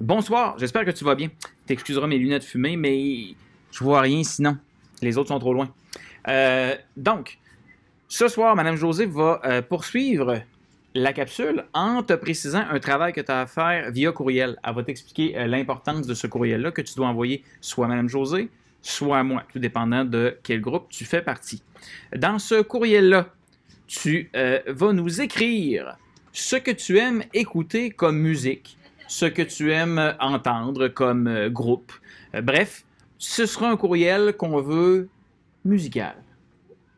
Bonsoir, j'espère que tu vas bien. T'excuseras mes lunettes fumées, mais je vois rien sinon. Les autres sont trop loin. Euh, donc, ce soir, Madame José va euh, poursuivre la capsule en te précisant un travail que tu as à faire via courriel. Elle va t'expliquer euh, l'importance de ce courriel-là que tu dois envoyer soit à Mme José, soit à moi, tout dépendant de quel groupe tu fais partie. Dans ce courriel-là, tu vas nous écrire ce que tu aimes écouter comme musique ce que tu aimes entendre comme euh, groupe. Euh, bref, ce sera un courriel qu'on veut musical.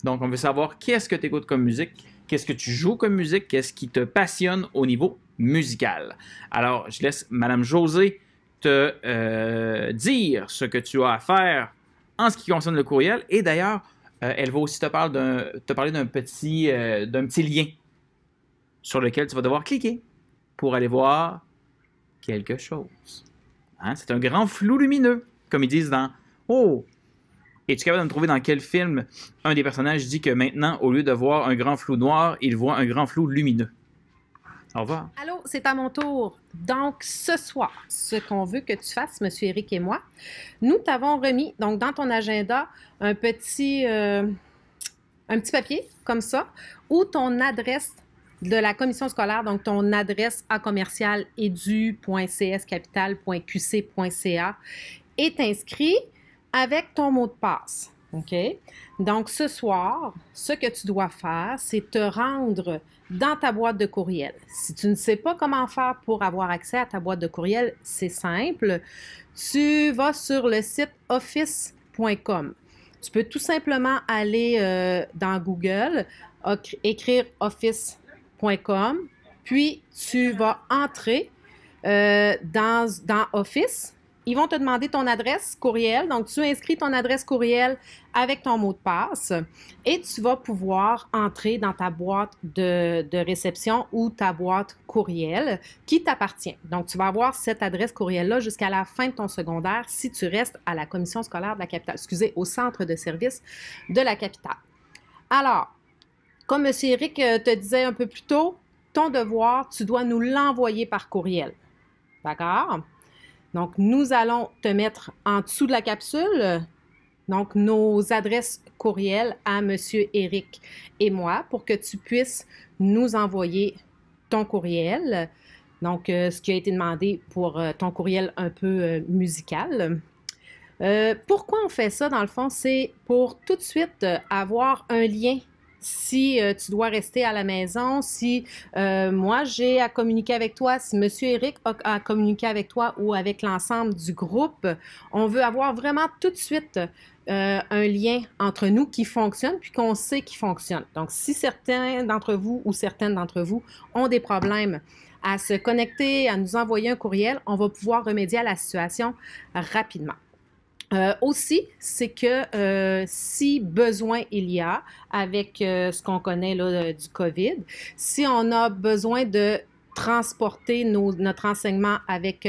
Donc, on veut savoir qu'est-ce que tu écoutes comme musique, qu'est-ce que tu joues comme musique, qu'est-ce qui te passionne au niveau musical. Alors, je laisse Madame José te euh, dire ce que tu as à faire en ce qui concerne le courriel. Et d'ailleurs, elle va aussi te, parler parler d'un petit, d'un petit lien sur lequel tu vas devoir cliquer pour aller voir quelque chose. Hein? C'est un grand flou lumineux, comme ils disent dans Oh! Et tu capable de me trouver dans quel film un des personnages dit que maintenant, au lieu de voir un grand flou noir, il voit un grand flou lumineux? Au revoir. Allô, c'est à mon tour. Donc, ce soir, ce qu'on veut que tu fasses, Monsieur Eric et moi, nous t'avons remis, donc dans ton agenda, un petit, euh, un petit papier comme ça, où ton adresse de la commission scolaire, donc ton adresse à commercial edu.cscapital.qc.ca est inscrit avec ton mot de passe. OK? Donc, ce soir, ce que tu dois faire, c'est te rendre dans ta boîte de courriel. Si tu ne sais pas comment faire pour avoir accès à ta boîte de courriel, c'est simple. Tu vas sur le site office.com. Tu peux tout simplement aller euh, dans Google, écrire Office.com puis tu vas entrer dans, Office. Ils vont te demander ton adresse courriel. Donc, tu inscris ton adresse courriel avec ton mot de passe et tu vas pouvoir entrer dans ta boîte de, réception ou ta boîte courriel qui t'appartient. Donc, tu vas avoir cette adresse courriel-là jusqu'à la fin de ton secondaire si tu restes à la commission scolaire de la capitale, excusez, au centre de service de la capitale. Alors, comme M. Eric euh, te disait un peu plus tôt, ton devoir, tu dois nous l'envoyer par courriel. D'accord? Donc, nous allons te mettre en dessous de la capsule, donc nos adresses courriel à M. Eric et moi pour que tu puisses nous envoyer ton courriel. Donc, euh, ce qui a été demandé pour euh, ton courriel un peu musical. pourquoi on fait ça, dans le fond? C'est pour tout de suite avoir un lien si euh, tu dois rester à la maison, si euh, moi j'ai à communiquer avec toi, si Monsieur Eric a à communiquer avec toi ou avec l'ensemble du groupe, on veut avoir vraiment tout de suite euh, un lien entre nous qui fonctionne puis qu'on sait qu'il fonctionne. Donc, si certains d'entre vous ou certaines d'entre vous ont des problèmes à se connecter, à nous envoyer un courriel, on va pouvoir remédier à la situation rapidement. Euh, aussi, c'est que euh, si besoin il y a, avec euh, ce qu'on connaît là, du COVID, si on a besoin de transporter notre enseignement avec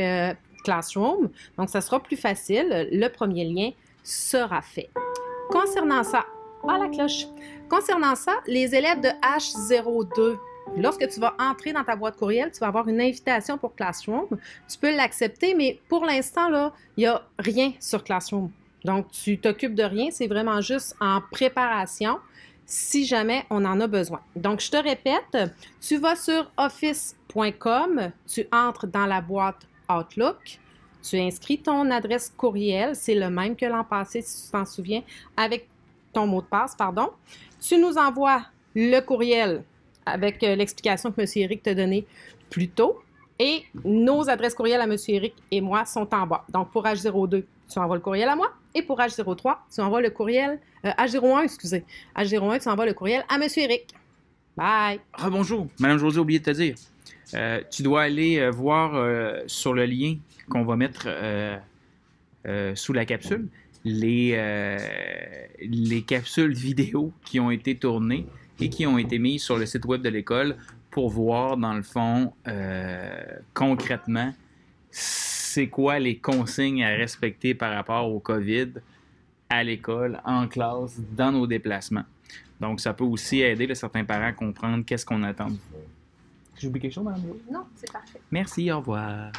Classroom, donc ça sera plus facile, le premier lien sera fait. Concernant ça, la cloche, concernant ça, les élèves de H02 Lorsque tu vas entrer dans ta boîte courriel, tu vas avoir une invitation pour Classroom. Tu peux l'accepter, mais pour l'instant, là, il n'y a rien sur Classroom. Donc, tu t'occupes de rien, c'est vraiment juste en préparation si jamais on en a besoin. Donc, je te répète, tu vas sur office.com, tu entres dans la boîte Outlook, tu inscris ton adresse courriel, c'est le même que l'an passé, si tu t'en souviens, avec ton mot de passe, pardon. Tu nous envoies le courriel avec euh, l'explication que M. Eric t'a donnée plus tôt. Et nos adresses courriel à M. Eric et moi sont en bas. Donc, pour H02, tu envoies le courriel à moi. Et pour H03, tu envoies le courriel... H01, euh, excusez. H01, tu envoies le courriel à M. Eric. Bye. Ah, bonjour. Madame Josée, oublié de te dire. Euh, tu dois aller voir sur le lien qu'on va mettre sous la capsule les capsules vidéo qui ont été tournées et qui ont été mis sur le site web de l'école pour voir, dans le fond, euh, concrètement, c'est quoi les consignes à respecter par rapport au COVID à l'école, en classe, dans nos déplacements. Donc, ça peut aussi aider certains parents à comprendre qu'est-ce qu'on attend. J'ai oublié quelque chose, madame? Non, c'est parfait. Merci, au revoir.